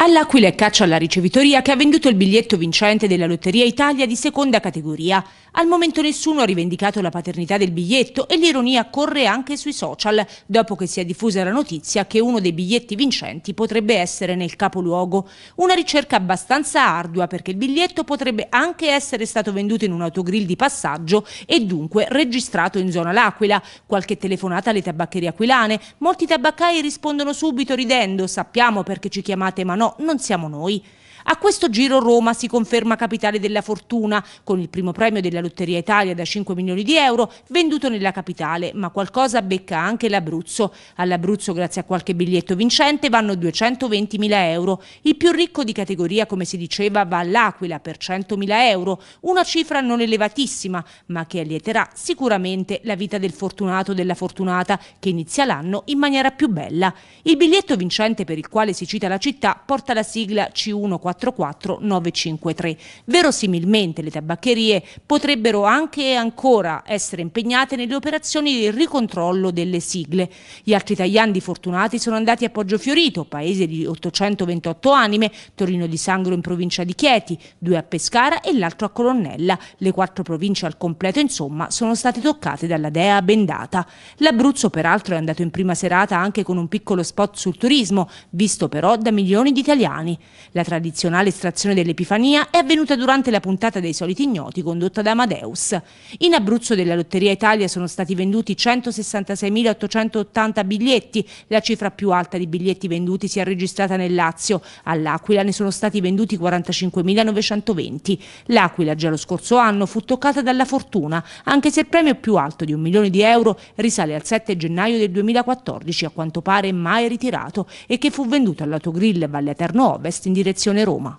All'Aquila è caccia alla ricevitoria che ha venduto il biglietto vincente della Lotteria Italia di seconda categoria. Al momento nessuno ha rivendicato la paternità del biglietto e l'ironia corre anche sui social, dopo che si è diffusa la notizia che uno dei biglietti vincenti potrebbe essere nel capoluogo. Una ricerca abbastanza ardua perché il biglietto potrebbe anche essere stato venduto in un autogrill di passaggio e dunque registrato in zona L'Aquila. Qualche telefonata alle tabaccherie aquilane, molti tabaccai rispondono subito ridendo, sappiamo perché ci chiamate Manò non siamo noi. A questo giro Roma si conferma capitale della fortuna, con il primo premio della Lotteria Italia da 5 milioni di euro venduto nella capitale, ma qualcosa becca anche l'Abruzzo. All'Abruzzo, grazie a qualche biglietto vincente, vanno 220 mila euro. Il più ricco di categoria, come si diceva, va all'Aquila per 100 mila euro, una cifra non elevatissima, ma che allieterà sicuramente la vita del fortunato o della fortunata, che inizia l'anno in maniera più bella. Il biglietto vincente per il quale si cita la città porta la sigla C1 344 953. Verosimilmente le tabaccherie potrebbero anche ancora essere impegnate nelle operazioni di ricontrollo delle sigle. Gli altri tagliandi fortunati sono andati a Poggiofiorito, paese di 828 anime, Torino di Sangro in provincia di Chieti, due a Pescara e l'altro a Colonnella. Le quattro province al completo, insomma, sono state toccate dalla dea bendata. L'Abruzzo, peraltro, è andato in prima serata anche con un piccolo spot sul turismo, visto però da milioni di italiani. La tradizione tradizionale estrazione dell'Epifania è avvenuta durante la puntata dei soliti ignoti condotta da Amadeus. In Abruzzo della Lotteria Italia sono stati venduti 166.880 biglietti, la cifra più alta di biglietti venduti si è registrata nel Lazio, all'Aquila ne sono stati venduti 45.920. L'Aquila già lo scorso anno fu toccata dalla fortuna, anche se il premio più alto di un milione di euro risale al 7 gennaio del 2014, a quanto pare mai ritirato, e che fu venduto all'autogrill Valle Eterno Ovest in direzione Roma. 瘦吗？